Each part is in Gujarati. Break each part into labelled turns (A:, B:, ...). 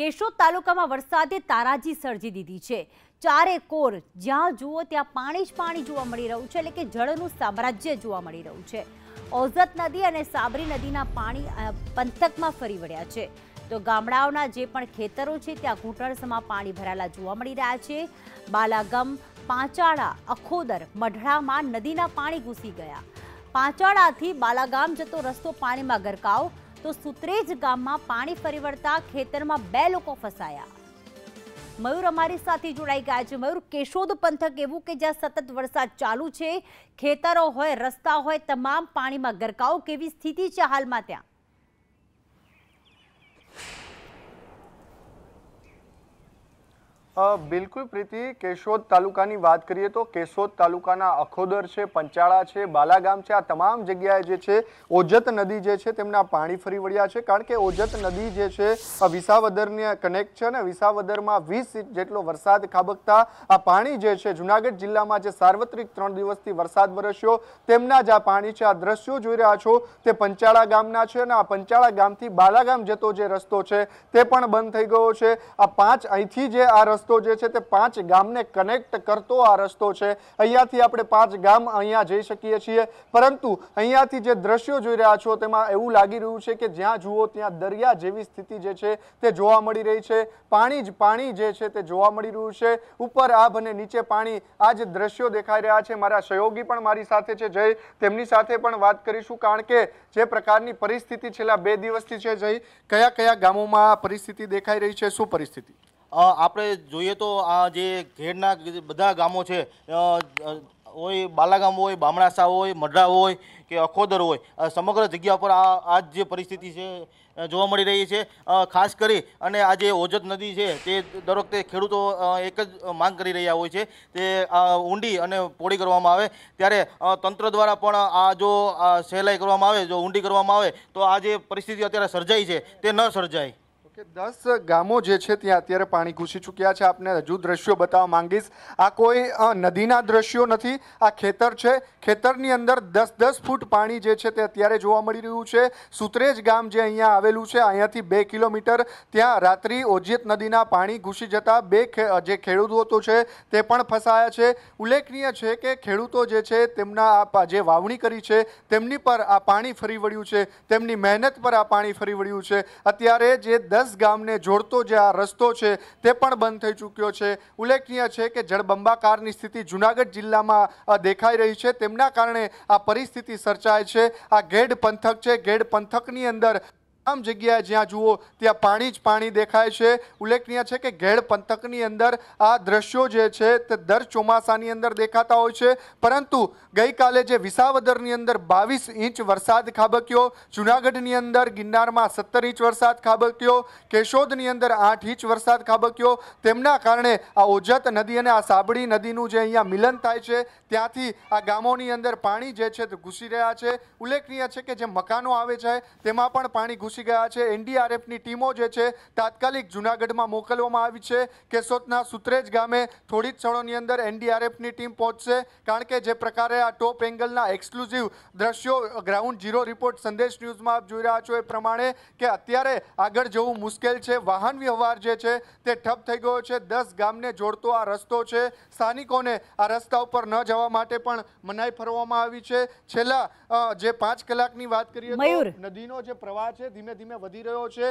A: કેશોદ તાલુકામાં વરસાદે તારાજી સર્જી દીધી છે ચારે કોર જ્યાં જુઓ ત્યાં પાણી જ પાણી જોવા મળી રહ્યું છે એટલે કે જળનું સામ્રાજ્ય જોવા મળી રહ્યું છે ઓઝત નદી અને સાબરી નદીના પાણી પંથકમાં ફરી વળ્યા છે તો ગામડાઓના જે પણ ખેતરો છે ત્યાં ઘૂંટણસમાં પાણી ભરાયેલા જોવા મળી રહ્યા છે બાલાગમ પાંચાળા અખોદર મઢડામાં નદીના પાણી ઘૂસી ગયા પાંચાળાથી બાલાગામ જતો રસ્તો પાણીમાં ગરકાવ તો સુત્રેજ ગામમાં પાણી ફરી વળતા ખેતરમાં બે લોકો ફસાયા મયુર અમારી સાથે જોડાઈ ગયા છે મયુર કેશોદ પંથક એવું કે જ્યાં સતત વરસાદ ચાલુ છે ખેતરો હોય રસ્તા હોય તમામ પાણીમાં ગરકાવ કેવી સ્થિતિ છે હાલમાં ત્યાં
B: બિલકુલ પ્રીતિ કેશોદ તાલુકાની વાત કરીએ તો કેશોદ તાલુકાના અખોદર છે પંચાળા છે બાલાગામ છે આ તમામ જગ્યાએ જે છે ઓજત નદી જે છે તેમના પાણી ફરી વળ્યા છે કારણ કે ઓજત નદી જે છે વિસાવદરને કનેક્ટ છે અને વિસાવદરમાં વીસ જેટલો વરસાદ ખાબકતા આ પાણી જે છે જુનાગઢ જિલ્લામાં જે સાર્વત્રિક ત્રણ દિવસથી વરસાદ વરસ્યો તેમના જ આ પાણી છે આ દ્રશ્યો જોઈ રહ્યા છો તે પંચાળા ગામના છે અને આ પંચાળા ગામથી બાલાગામ જતો જે રસ્તો છે તે પણ બંધ થઈ ગયો છે આ પાંચ અહીંથી જે આ રસ્તો રસ્તો જે છે તે પાંચ ગામને કનેક્ટ કરતો આ રસ્તો છે અહીંયાથી આપણે પાંચ ગામ અહીંયા જઈ શકીએ છીએ પરંતુ અહીંયાથી જે દ્રશ્યો જોઈ રહ્યા છો તેમાં એવું લાગી રહ્યું છે કે જ્યાં જુઓ ત્યાં દરિયા જેવી સ્થિતિ જે છે તે જોવા મળી રહી છે પાણી જ પાણી જે છે તે જોવા મળી રહ્યું છે ઉપર આભ અને નીચે પાણી આ જે દ્રશ્યો દેખાઈ રહ્યા છે મારા સહયોગી પણ મારી સાથે છે જય તેમની સાથે પણ વાત કરીશું કારણ કે જે પ્રકારની પરિસ્થિતિ છેલ્લા બે દિવસથી છે જય કયા કયા ગામોમાં પરિસ્થિતિ દેખાઈ રહી છે શું પરિસ્થિતિ આપણે જોઈએ તો આ જે ઘેરના બધા ગામો છે હોય બાલાગામ હોય બામણાસા હોય મઢરા હોય કે અખોદર હોય સમગ્ર જગ્યા પર આ આ જે પરિસ્થિતિ છે જોવા મળી રહી છે ખાસ કરી અને આ જે ઓજત નદી છે તે દર વખતે ખેડૂતો એક જ માંગ કરી રહ્યા હોય છે તે ઊંડી અને પોળી કરવામાં આવે ત્યારે તંત્ર દ્વારા પણ આ જો સહેલાઈ કરવામાં આવે જો ઊંડી કરવામાં આવે તો આ જે પરિસ્થિતિ અત્યારે સર્જાઈ છે તે ન સર્જાય કે 10 ગામો જે છે ત્યાં અત્યારે પાણી ઘૂસી ચૂક્યા છે આપણે જુદ્રશ્યો બતાવવા માંગીએ આ કોઈ નદીના દ્રશ્યો નથી આ ખેતર છે ખેતરની અંદર 10 10 ફૂટ પાણી જે છે તે અત્યારે જોવા મળી રહ્યું છે સૂતરેજ ગામ જે અહીંયા આવેલું છે અહીંયાથી 2 કિલોમીટર ત્યાં રાત્રી ઓજ્યત નદીના પાણી ઘૂસી જતા બે જે ખેડૂતઓ છે તે પણ ફસાયા છે ઉલ્લેખનીય છે કે ખેડૂતો જે છે તેમના આ જે વાવણી કરી છે તેમની પર આ પાણી ફરી વળ્યું છે તેમની મહેનત પર આ પાણી ફરી વળ્યું છે અત્યારે જે દસ ગામને જોડતો જે આ રસ્તો છે તે પણ બંધ થઈ ચૂક્યો છે ઉલ્લેખનીય છે કે જળબંબાકારની સ્થિતિ જૂનાગઢ જિલ્લામાં દેખાઈ રહી છે તેમના કારણે આ પરિસ્થિતિ સર્જાય છે આ ગેડ પંથક છે ગેડ પંથકની અંદર આમ જગ્યાએ જ્યાં જુઓ ત્યાં પાણી જ પાણી દેખાય છે ઉલ્લેખનીય છે કે ઘેડ પંથકની અંદર આ દ્રશ્યો જે છે તે દર ચોમાસાની અંદર દેખાતા હોય છે પરંતુ ગઈકાલે જે વિસાવદરની અંદર બાવીસ ઇંચ વરસાદ ખાબક્યો જુનાગઢની અંદર ગિરનારમાં સત્તર ઇંચ વરસાદ ખાબક્યો કેશોદની અંદર આઠ ઇંચ વરસાદ ખાબક્યો તેમના કારણે આ ઓજત નદી અને આ સાબડી નદીનું જે અહીંયા મિલન થાય છે ત્યાંથી આ ગામોની અંદર પાણી જે છે તે ઘૂસી રહ્યા છે ઉલ્લેખનીય છે કે જે મકાનો આવે છે તેમાં પણ પાણી ઘૂસી ઘૂસી ગયા છે એનડીઆરએફની ટીમો જે છે તાત્કાલિક જૂનાગઢમાં મોકલવામાં આવી છે કેશોદના સુત્રેજ ગામે થોડી જ ક્ષણોની અંદર એનડીઆરએફની ટીમ પહોંચશે કારણ કે જે પ્રકારે આ ટોપ એંગલના એક્સક્લુઝિવ દ્રશ્યો ગ્રાઉન્ડ ઝીરો રિપોર્ટ સંદેશ ન્યૂઝમાં આપ જોઈ રહ્યા છો એ પ્રમાણે કે અત્યારે આગળ જવું મુશ્કેલ છે વાહન વ્યવહાર જે છે તે ઠપ થઈ ગયો છે દસ ગામને જોડતો આ રસ્તો છે સ્થાનિકોને આ રસ્તા ઉપર ન જવા માટે પણ મનાઈ ફરવામાં આવી છે છેલ્લા જે પાંચ કલાકની વાત કરીએ નદીનો જે પ્રવાહ છે ધીમે ધીમે વધી રહ્યો છે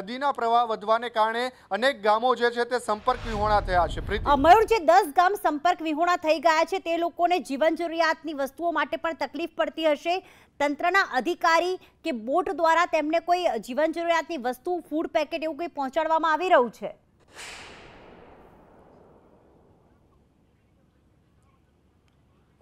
B: નદીના પ્રવાહ વધવાને કારણે અનેક ગામો જે છે તે સંપર્ક વિહોણા થયા છે
A: મયુર જે દસ ગામ સંપર્ક વિહોણા થઈ ગયા છે તે લોકોને જીવન જરૂરિયાતની વસ્તુઓ માટે પણ તકલીફ પડતી હશે તંત્રના અધિકારી કે બોટ દ્વારા તેમને કોઈ જીવન જરૂરિયાતની વસ્તુ ફૂડ પેકેટ એવું કંઈ પહોંચાડવામાં આવી રહ્યું છે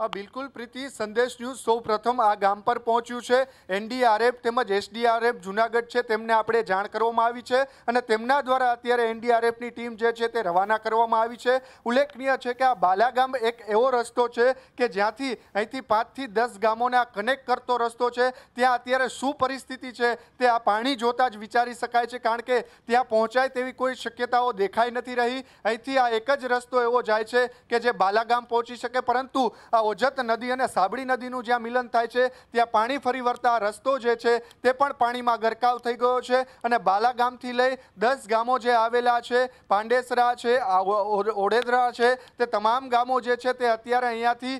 B: બિલકુલ પ્રીતિ સંદેશ ન્યૂઝ સૌ પ્રથમ આ ગામ પર પહોંચ્યું છે એનડીઆરએફ તેમજ એસડીઆરએફ જુનાગઢ છે તેમને આપણે જાણ કરવામાં આવી છે અને તેમના દ્વારા અત્યારે એનડીઆરએફની ટીમ જે છે તે રવાના કરવામાં આવી છે ઉલ્લેખનીય છે કે આ બાલા ગામ એક એવો રસ્તો છે કે જ્યાંથી અહીંથી પાંચથી દસ ગામોને આ કનેક્ટ કરતો રસ્તો છે ત્યાં અત્યારે શું પરિસ્થિતિ છે તે આ પાણી જોતાં જ વિચારી શકાય છે કારણ કે ત્યાં પહોંચાય તેવી કોઈ શક્યતાઓ દેખાઈ નથી રહી અહીંથી આ એક જ રસ્તો એવો જાય છે કે જે બાલાગામ પહોંચી શકે પરંતુ આ ઓજત નદી અને સાબડી નદીનું જ્યાં મિલન થાય છે ત્યાં પાણી ફરી વળતા રસ્તો જે છે તે પણ પાણીમાં ગરકાવ થઈ ગયો છે અને બાલા ગામથી લઈ દસ ગામો જે આવેલા છે પાંડેસરા છે ઓડેદરા છે તે તમામ ગામો જે છે તે અત્યારે અહીંયાથી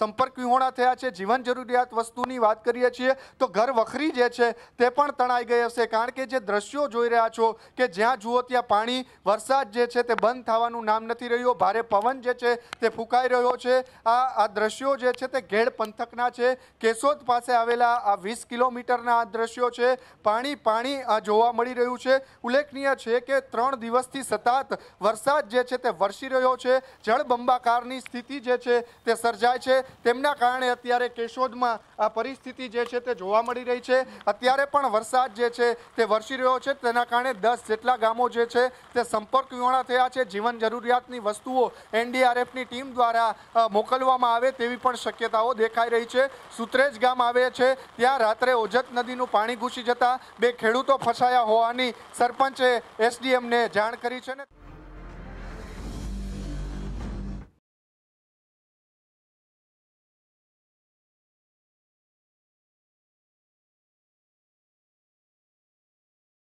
B: સંપર્ક વિહોણા થયા છે જીવન જરૂરિયાત વસ્તુની વાત કરીએ છીએ તો ઘર વખરી જે છે તે પણ તણાઈ ગઈ હશે કારણ કે જે દ્રશ્યો જોઈ રહ્યા છો કે જ્યાં જુઓ ત્યાં પાણી વરસાદ જે છે તે બંધ થવાનું નામ નથી રહ્યું ભારે પવન જે છે તે ફૂંકાઈ રહ્યો છે આ આ દ્રશ્યો જે છે તે ઘેડ પંથકના છે કેશોદ પાસે આવેલા આ વીસ કિલોમીટરના આ દ્રશ્યો છે પાણી પાણી જોવા મળી રહ્યું છે ઉલ્લેખનીય છે કે ત્રણ દિવસથી સતત વરસાદ જે છે તે વરસી રહ્યો છે જળબંબાકારની સ્થિતિ જે છે તે સર્જાય છે તેમના કારણે અત્યારે કેશોદમાં આ પરિસ્થિતિ જે છે તે જોવા મળી રહી છે અત્યારે પણ વરસાદ જે છે તે વરસી રહ્યો છે તેના કારણે દસ જેટલા ગામો જે છે તે સંપર્ક વિહોણા થયા છે જીવન જરૂરિયાતની વસ્તુઓ એનડીઆરએફની ટીમ દ્વારા મોકલવામાં આવે તેવી પણ શક્યતાઓ દેખાઈ રહી છે સુત્રેજ ગામ આવે છે ત્યાં રાત્રે ઓજત નદીનું પાણી ઘૂસી જતા બે ખેડૂતો ફસાયા હોવાની સરપંચે એસડીએમને જાણ કરી છે ને